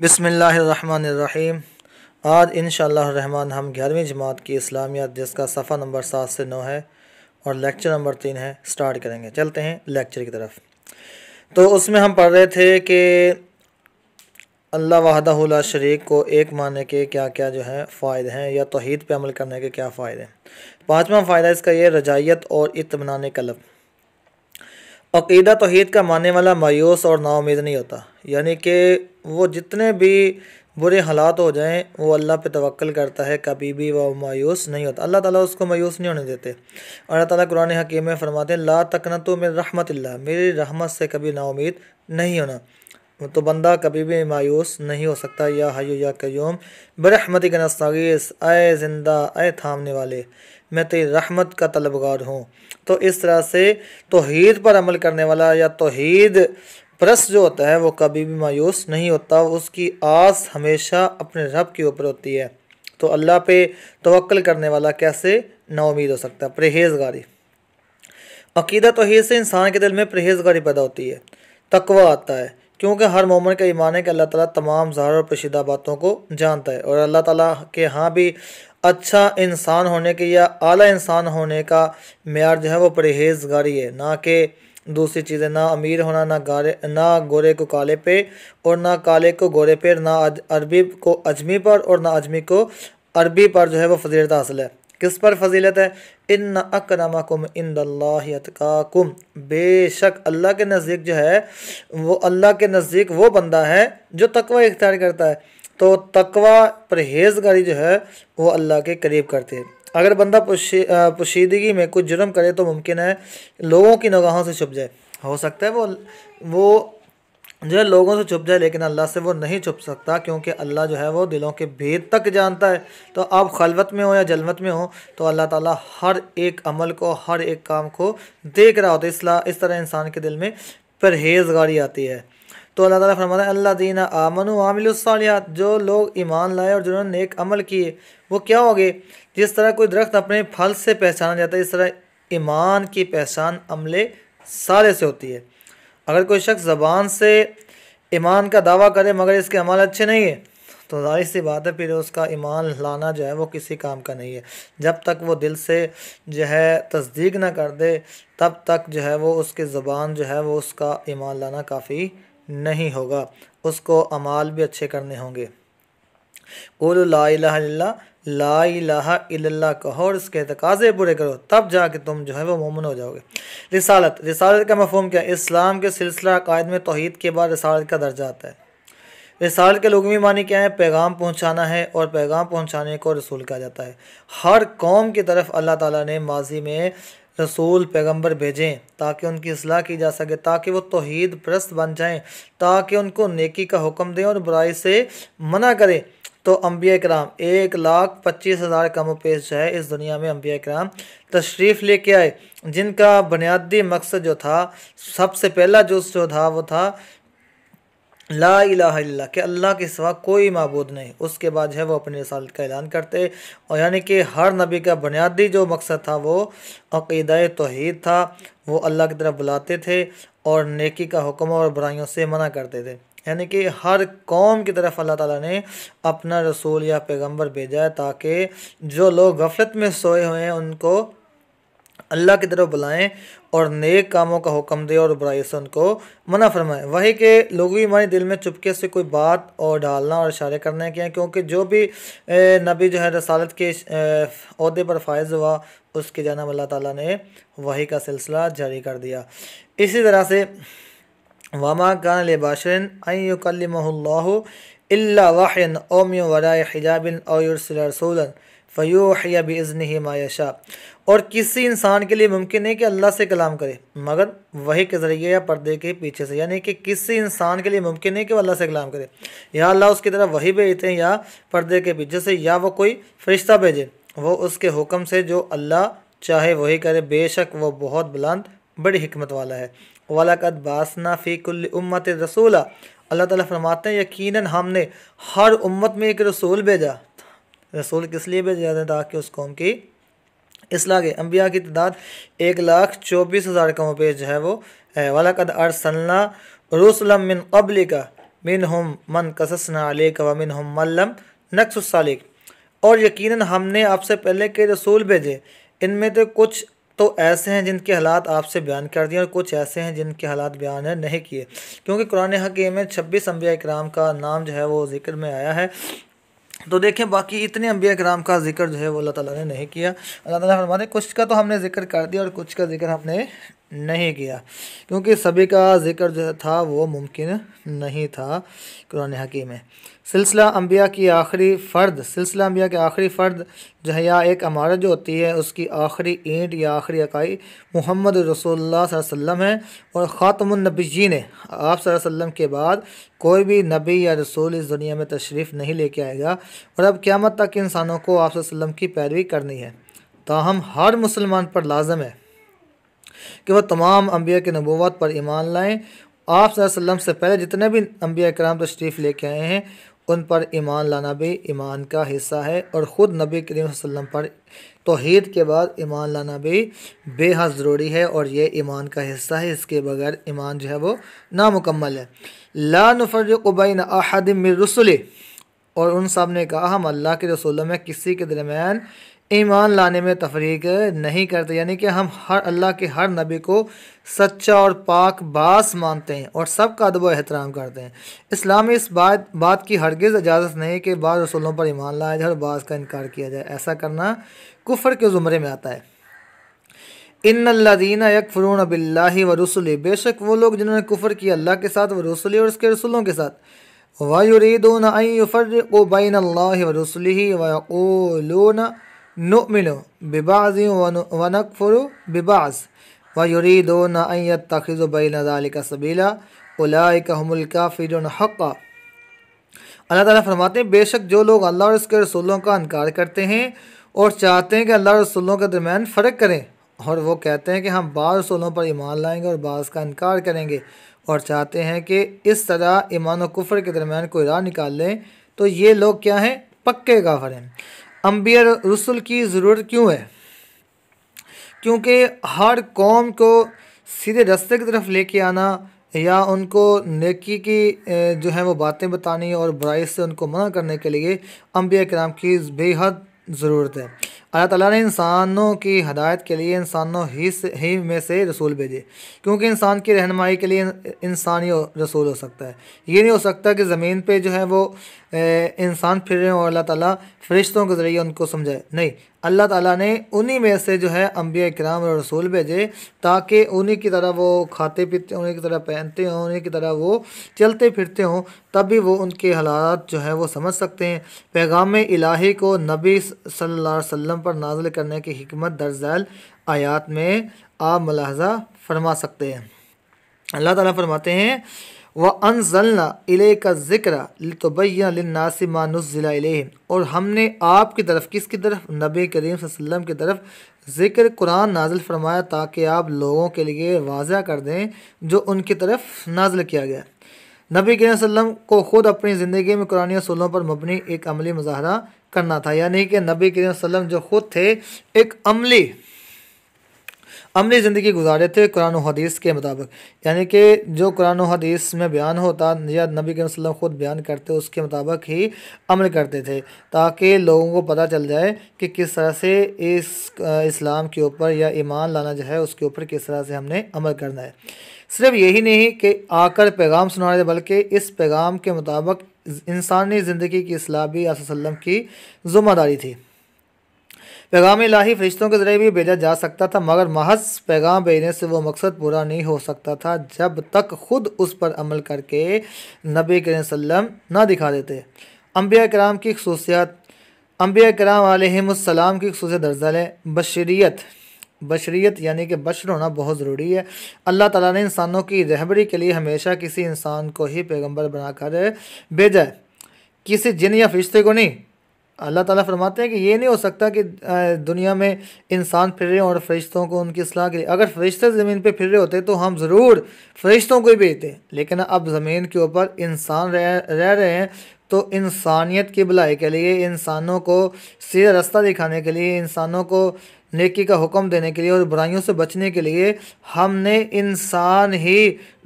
बिसमीम आज इन रहमान हम ग्यारहवीं जमात की इस्लामिया जिसका सफ़ा नंबर सात से नौ है और लेक्चर नंबर तीन है स्टार्ट करेंगे चलते हैं लेक्चर की तरफ तो उसमें हम पढ़ रहे थे कि अल्लाह वहदा शरीक को एक मानने के क्या क्या जो है फ़ायदे हैं या तोहद पर अमल करने के क्या फ़ायदे हैं पाँचवा फ़ायदा इसका यह रजाइत और इतमान कलब अकीदा तोहद का मानने वाला मायूस और नाउमीद नहीं होता यानी कि वो जितने भी बुरे हालात हो जाएं वो अल्लाह पे तवक्ल करता है कभी भी वह मायूस नहीं होता अल्लाह ताला उसको मायूस नहीं होने देते अल्लाह ताला कुरान हकीम में फरमाते हैं ला तकना तो मेरी रहमत मेरी रहमत से कभी नाउमीद नहीं होना तो बंदा कभी भी मायूस नहीं हो सकता या हयो या क्यूम बरहमती का नस्तागीस आए ज़िंदा आए थामने वाले मैं तेरी रहमत का तलबगार हूँ तो इस तरह से तोहद पर अमल करने वाला या तोहद प्रस जो होता है वो कभी भी मायूस नहीं होता उसकी आस हमेशा अपने रब के ऊपर होती है तो अल्लाह पे तवक्ल करने वाला कैसे नाउमीद हो सकता है परहेजगारी अकीदा तोहद से इंसान के दिल में परहेजगारी पैदा होती है तकवा आता है क्योंकि हर मोमन का ईमान है कि अल्लाह ताला तमाम ज़हर और पेशीदा बातों को जानता है और अल्लाह ताला के हाँ भी अच्छा इंसान होने के या आला इंसान होने का मैार जो है वो परहेजगारी है ना कि दूसरी चीज़ें ना अमीर होना ना गारे ना गोरे को काले पे और ना काले को गोरे पे ना अरबी को अजमी पर और ना अजमी को अरबी पर जो है वो फजीलत हासिल है किस पर फजीलत है इन अकरमकुम इन अतकाकुम बेशक अल्लाह के नज़दीक जो है वो अल्लाह के नज़दीक वो बंदा है जो तकवा इख्तियार करता है तो तकवा परहेजगारी जो है वो अल्लाह के करीब करती है अगर बंदा पोशीदगी में कुछ जुर्म करे तो मुमकिन है लोगों की नगाहों से छुप जाए हो सकता है वो वो जो है लोगों से छुप जाए लेकिन अल्लाह से वो नहीं छुप सकता क्योंकि अल्लाह जो है वो दिलों के भेद तक जानता है तो आप खलवत में हो या जलवत में हो तो अल्लाह ताला हर एक अमल को हर एक काम को देख रहा होता है इसला इस तरह इंसान के दिल में परहेजगारी आती है तो अल्लाह ताला फरमाता है अल्लाह दीन आमन आमिलसालियात जो लोग ईमान लाए और जिन्होंने नेक अमल किए वो क्या हो गए जिस तरह कोई दरख्त अपने फल से पहचाना जाता है इस तरह ईमान की पहचान अमले सारे से होती है अगर कोई शख्स ज़बान से ईमान का दावा करे मगर इसके अमल अच्छे नहीं है तो जाहिर सी बात है फिर उसका ईमान लाना जो है वो किसी काम का नहीं है जब तक वो दिल से जो है तस्दीक ना कर दे तब तक जो है वो उसकी ज़बान जो है वो उसका ईमान लाना काफ़ी नहीं होगा उसको अमाल भी अच्छे करने होंगे कुल ला ला इला कहो और इसके तकाजे पूरे करो तब जाके तुम जो है वो मोमिन हो जाओगे रिसालत रिसालत का मफहम क्या इस्लाम के सिलसिला अकायद में तोहद के बाद रिसालत का दर्जा आता है रिसालत के लोगवी मानी क्या है पैगाम पहुंचाना है और पैगाम पहुंचाने को रसूल कहा जाता है हर कौम की तरफ अल्लाह ताला ने माजी में रसूल पैगंबर भेजें ताकि उनकी असलाह की जा सके ताकि वो तोहद परस्त बन जाएँ ताकि उनको नेकी का हुक्म दें और बुराई से मना करें तो अम्बिया कराम एक लाख पच्चीस हज़ार कम पेश है इस दुनिया में अम्बिया कराम तशरीफ़ लेके आए जिनका बुनियादी मकसद जो था सबसे पहला जो जो था वो था ला इला कि अल्लाह के सिवा कोई मबूद नहीं उसके बाद जो है वो अपने रसालत का ऐलान करते और यानी कि हर नबी का बुनियादी जो मकसद था वो अकीद तोहद था वो अल्लाह की तरफ बुलाते थे और नेकी का हुक्म और बुराइयों से मना करते थे यानी कि हर कौम की तरफ अल्लाह ताला ने अपना रसूल या पैगंबर भेजा है ताकि जो लोग गफलत में सोए हुए हैं उनको अल्लाह की तरफ बुलाएं और नेक कामों का हुक्म दें और बुराई से उनको मना फरमाएं वही के लोगों की हमारे दिल में चुपके से कोई बात और डालना और इशारे करने के हैं क्योंकि जो भी नबी जो है रसालत के अहदे पर फायज़ हुआ उसके जाना अल्लाह ताला ने वही का सिलसिला जारी कर दिया इसी तरह से वमा कान लिबाशन अयुकल्ला वाहन ओम वराय हिजाबिन औरसूलन फ़यू हिया मायशा और किसी इंसान के लिए मुमकिन है कि अल्लाह से कलाम करे मगर वही के ज़रिए या पर्दे के पीछे से यानी कि किसी इंसान के लिए मुमकिन है कि वह अल्लाह से कलाम करे या अल्लाह उसकी तरफ वही भेजते हैं या पर्दे के पीछे से या वो कोई फरिश्ता भेजे वो उसके हुक्म से जो अल्लाह चाहे वही करे बेशक वो बहुत बुलंद बड़ी हमत वाला है वाला कद बासना फ़ीकुल उम्मत रसूला अल्लाह ताला फरमाते हैं यकीनन हमने हर उम्मत में एक रसूल भेजा रसूल किस लिए भेजा जाते हैं ताकि उस कौम की इसला के अम्बिया की तादाद एक लाख चौबीस हज़ार कौम पे जो है वो है वालकद अरसलना रसलम मिन कबली का मिन हम मन कससना अलैक व मिन हम मल्लम नक्सलिक और यकीनन हमने आपसे पहले के रसूल भेजे इनमें तो कुछ तो ऐसे हैं जिनके हालात आपसे बयान कर दिए और कुछ ऐसे हैं जिनके हालात बयान है नहीं किए क्योंकि कुरान हकीम में छब्बीस अम्बिया इक्राम का नाम जो है वो जिक्र में आया है तो देखें बाकी इतने अम्बिया कराम का जिक्र जो है वो अल्लाह ताला ने नहीं किया अल्लाह ताला फरमाते कुछ का तो हमने जिक्र कर दिया और कुछ का जिक्र हमने नहीं किया क्योंकि सभी का जिक्र जो था वो मुमकिन नहीं था कुरान हकीम में सिलसिला अम्बिया की आखिरी फ़र्द सिलसिला अम्बिया के आखिरी फ़र्द जो है या एक इमारत जो होती है उसकी आखिरी ईंट या आखिरी इकाई मोहम्मद रसोल्लाम है और ख़ातमनबी जी ने आप सल्लम के बाद कोई भी नबी या रसूल इस दुनिया में तशरीफ़ नहीं लेके आएगा और अब क़्यामत तक इंसानों को आप की पैरवी करनी है ताहम हर मुसलमान पर लाजम है कि वह तमाम अम्बिया के नबूत पर ईमान लाएँ आप से पहले जितने भी अम्बिया कराम तशरीफ़ लेके आए हैं उन पर ईमान लाना भी ईमान का हिस्सा है और ख़ुद नबी करीम वसल्लम पर तोहद के बाद ईमान लाना भी बेहद ज़रूरी है और ये ईमान का हिस्सा है इसके बगैर ईमान जो है वो नामुकम्मल है ला नफ़रबैन अहद रसुल और उन सब ने कहा हम अल्लाह के रसूलों में किसी के दरमियान ईमान लाने में तफरीक नहीं करते यानी कि हम हर अल्लाह के हर नबी को सच्चा और पाक बास मानते हैं और सबका अदब एहतराम करते हैं इस्लाम इस बात बात की हरगिज़ इजाज़त नहीं कि बाद रसूलों पर ईमान लाया जाए और बाज़ का इनकार किया जाए ऐसा करना कुफर के ज़ुमरे में आता है इन अल्लादीन फ़रून अबिल्ला व रसुल बेशक वो लोग जिन्होंने कुफर किया अल्लाह के साथ व रसुल और उसके रसुलों के साथ वायुरीदोन ओ बैन अल्लाह व रसुल ना नुमिन बिबाज़ वनकफुर बिबाज़ व युरीदोन अयत तखिज़ बैन का सबीला उलाकमल काफिर हक़ अल्लाह ताला फरमाते हैं बेशक जो लोग अल्लाह और उसके रसूलों का इनकार करते हैं और चाहते हैं कि अल्लाह और रसूलों के दरमियान फ़र्क करें और वो कहते हैं कि हम बाज़ रसूलों पर ईमान लाएंगे और बाज़ का इनकार करेंगे और चाहते हैं कि इस तरह ईमान और कुफर के दरमियान कोई राह निकाल लें तो ये लोग क्या हैं पक्के काफर हैं अम्बिया रसुल की ज़रूरत क्यों है क्योंकि हर कौम को सीधे रस्ते की तरफ लेके आना या उनको नेकी की जो है वो बातें बतानी और बुराई से उनको मना करने के लिए अम्बिया कराम की बेहद ज़रूरत है अल्लाह ताला ने इंसानों की हदायत के लिए इंसानों ही से ही में से रसूल भेजे क्योंकि इंसान की रहनमाई के लिए इंसान ही रसूल हो सकता है ये नहीं हो सकता कि ज़मीन पे जो है वो इंसान फिर रहे और अल्लाह ताला फरिश्तों के ज़रिए उनको समझाए नहीं अल्लाह ताला ने उन्हीं में से जो है अम्बिया कराम और रसूल भेजे ताकि उन्हीं की तरह वो खाते पीते उन्हीं की तरह पहनते हों उन्हीं की तरह वो चलते फिरते हों तभी वो उनके हालात जो है वो समझ सकते हैं पैगाम इलाही को नबी सल्ला वसम पर नाजिल करने की हमत दर्जैल आयात में आप मुलाजा फरमा सकते हैं अल्लाह ताला फरमाते हैं व अनजलना इले का ज़िक्र तोबैया लन्नासी मानुज़िला और हमने आपकी तरफ किसकी तरफ नबी करीम वसम की तरफ ज़िक्र कुरान नाजिल फरमाया ताकि आप लोगों के लिए वाजा कर दें जो उनकी तरफ नाजिल किया गया नबी करीम वसम को ख़ुद अपनी ज़िंदगी में कुरानी असूलों पर मबनी एक अमली मुजाहरा करना था यानी कि नबी करीम वसम जो ख़ुद थे एक अमली अमली ज़िंदगी गुजारे थे कुरान हदीस के मुताबिक यानी कि जो कुरान हदीस में बयान होता या नबी के वसल्लम खुद बयान करते उसके मुताबिक ही अमल करते थे ताकि लोगों को पता चल जाए कि किस तरह से इस इस्लाम के ऊपर या ईमान लाना जो है उसके ऊपर किस तरह से हमने अमल करना है सिर्फ यही नहीं कि आकर पैगाम सुना रहे बल्कि इस पैगाम के मुताबिक इंसानी ज़िंदगी की इसलाबी आसम की ज़िम्मेदारी थी पैगाम लाही फरिश्तों के ज़रिए भी भेजा जा सकता था मगर महज पैगाम भेजने से वो मकसद पूरा नहीं हो सकता था जब तक खुद उस पर अमल करके नबी कर ना दिखा देते अम्बिया कराम की खसूसियात अम्बिया कराम की खसूसियत दर्जल लें बशरीत बशरीत यानी कि बशर होना बहुत ज़रूरी है अल्लाह ताला ने इंसानों की रहबरी के लिए हमेशा किसी इंसान को ही पैगंबर बनाकर भेजा है किसी जिन या फरिश्ते को नहीं अल्लाह ताला फरमाते हैं कि ये नहीं हो सकता कि दुनिया में इंसान फिर रहे और फरिश्तों को उनकी असलाह के लिए अगर फरिश्ते ज़मीन पे फिर रहे होते तो हम ज़रूर फरिश्तों को ही भेजते लेकिन अब ज़मीन के ऊपर इंसान रह रह रहे हैं तो इंसानियत की भलाई के लिए इंसानों को सीधा रास्ता दिखाने के लिए इंसानों को नेकी का हुक्म देने के लिए और बुराइयों से बचने के लिए हमने इंसान ही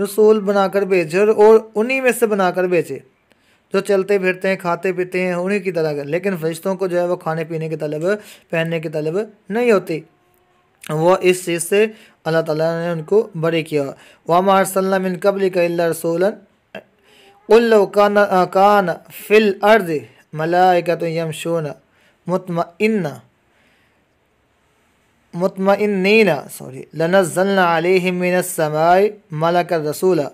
रसूल बनाकर भेजे और उन्हीं में से बनाकर भेजे जो तो चलते फिरते हैं खाते पीते हैं उन्हीं की तलब है लेकिन फरिश्तों को जो है वो खाने पीने की तलब पहनने की तलब नहीं होती वो इस चीज़ से अल्लाह ताला ने उनको बड़े किया वामा सल्लम इन कबली का रसूलन उल्लो कान कान फिल अर्द मलाइका तो यम यमशून मुतमिन मुतमिन सॉरी लनजल्ला अलहिमिन समाय मलक रसूला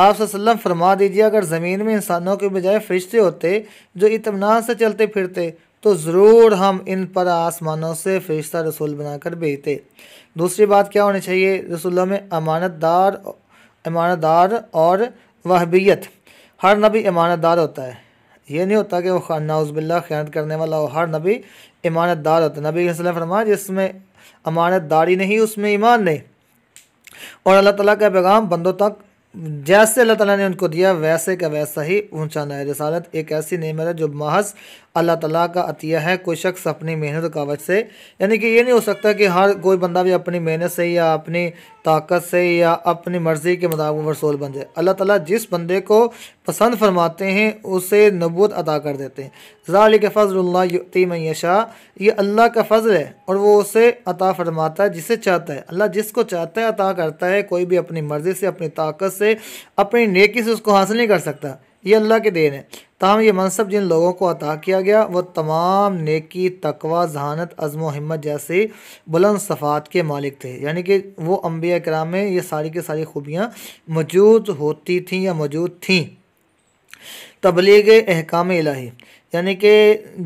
आप फरमा दीजिए अगर ज़मीन में इंसानों के बजाय फरिश्ते होते जो इतमान से चलते फिरते तो ज़रूर हम इन पर आसमानों से फरिश्ता रसूल बनाकर भेजते दूसरी बात क्या होनी चाहिए रसुल्ला में अमानतदार दार और वहबियत हर नबी दार होता है ये नहीं होता कि वह खान नाउज़बिल्ला ख्यात करने वाला हो हर नबी दार होता है नबी फरमा जिसमें अमानतदारी नहीं उसमें ईमान नहीं और अल्लाह ताला का पैगाम बंदों तक जैसे अल्लाह ताला ने उनको दिया वैसे का वैसा ही पहुँचाना है रसालत एक ऐसी नमत है जो महज अल्लाह ताला का अतिया है कोई शख्स अपनी मेहनत कावज से यानी कि ये नहीं हो सकता कि हर कोई बंदा भी अपनी मेहनत से या अपनी ताकत से या अपनी मर्ज़ी के मुताबिक वसूल बन जाए अल्लाह ताला जिस बंदे को पसंद फरमाते हैं उसे नबूत अदा कर देते हैं जरा के फ़ज़ल्लाती मैशा ये अल्लाह का फ़ज़ल है और वो उसे अता फरमाता है जिसे चाहता है अल्लाह जिसको चाहता है अता करता है कोई भी अपनी मर्ज़ी से अपनी ताकत से अपनी नेकी से उसको हासिल नहीं कर सकता ये अल्लाह के देन है तमाम ये मनसब जिन लोगों को अता किया गया वह तमाम नेकी तकवा जहानत अज़म हिम्मत जैसे बुलंद सफ़ात के मालिक थे यानी कि वो अम्बिया कराम में ये सारी की सारी खूबियाँ मौजूद होती थी या मौजूद थी तबलीग अहकाम इलाही यानी कि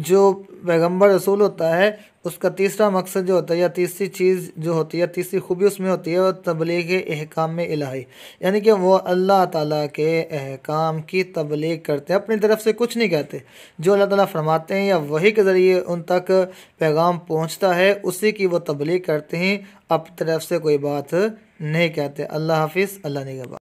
जो पैगम्बर रसूल होता है उसका तीसरा मकसद जो होता है या तीसरी चीज़ जो होती है तीसरी खूबी उसमें होती है वह तबलीग अहकाम में इलाही यानी कि वो अल्लाह ताला के अहकाम की तबलीग करते हैं अपनी तरफ से कुछ नहीं कहते जो अल्लाह ताला फरमाते हैं या वही के ज़रिए उन तक पैगाम पहुंचता है उसी की वो तबलीग करते हैं अपनी तरफ से कोई बात नहीं कहते अल्लाह हाफिज़ अल्लाह ने